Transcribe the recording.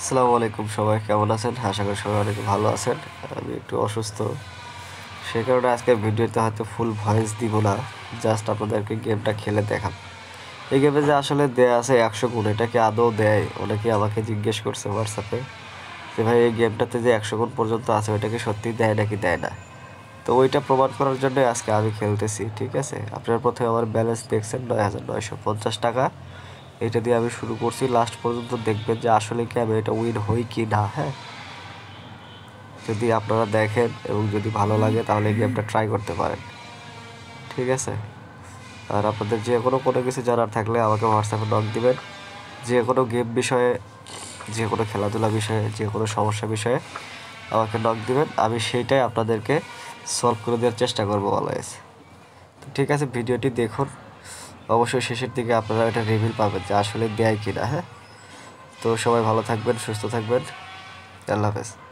আসসালামু আলাইকুম সবাই কেমন আছেন আশা করি সবাই অনেক ভালো আছেন আমি একটু অসুস্থ সে কারণে আজকের ভিডিওতে হয়তো ফুল ভয়েস দিব না জাস্ট আপনাদেরকে গেমটা খেলে দেখান এই গেমে যে আসলে দেয়া আছে একশো গুণ এটাকে আদৌ দেয় অনেকে আমাকে জিজ্ঞেস করছে হোয়াটসঅ্যাপে যে ভাই এই গেমটাতে যে একশো গুণ পর্যন্ত আছে ওইটাকে সত্যি দেয় নাকি দেয় না তো ওইটা প্রমাণ করার জন্য আজকে আমি খেলতেছি ঠিক আছে আপনার প্রথমে আমার ব্যালেন্স দেখছেন নয় হাজার নয়শো পঞ্চাশ টাকা এটা দিয়ে আমি শুরু করছি লাস্ট পর্যন্ত দেখবেন যে আসলে কি আমি এটা উইন হই কি না হ্যাঁ যদি আপনারা দেখেন এবং যদি ভালো লাগে তাহলে গেমটা ট্রাই করতে পারেন ঠিক আছে আর আপনাদের যে কোনো কোনো কিছু জানার থাকলে আমাকে হোয়াটসঅ্যাপে নক দিবেন যে কোনো গেম বিষয়ে যে কোনো খেলাধুলা বিষয়ে যে কোনো সমস্যা বিষয়ে আমাকে নক দিবেন আমি সেইটাই আপনাদেরকে সলভ করে দেওয়ার চেষ্টা করবো অলওয়েজ ঠিক আছে ভিডিওটি দেখুন অবশ্যই শেষের দিকে আপনারা এটা রিভিল পাবেন যে আসলে দেয় কিনা হ্যাঁ তো সবাই ভালো থাকবেন সুস্থ থাকবেন আল্লাহ হাফেজ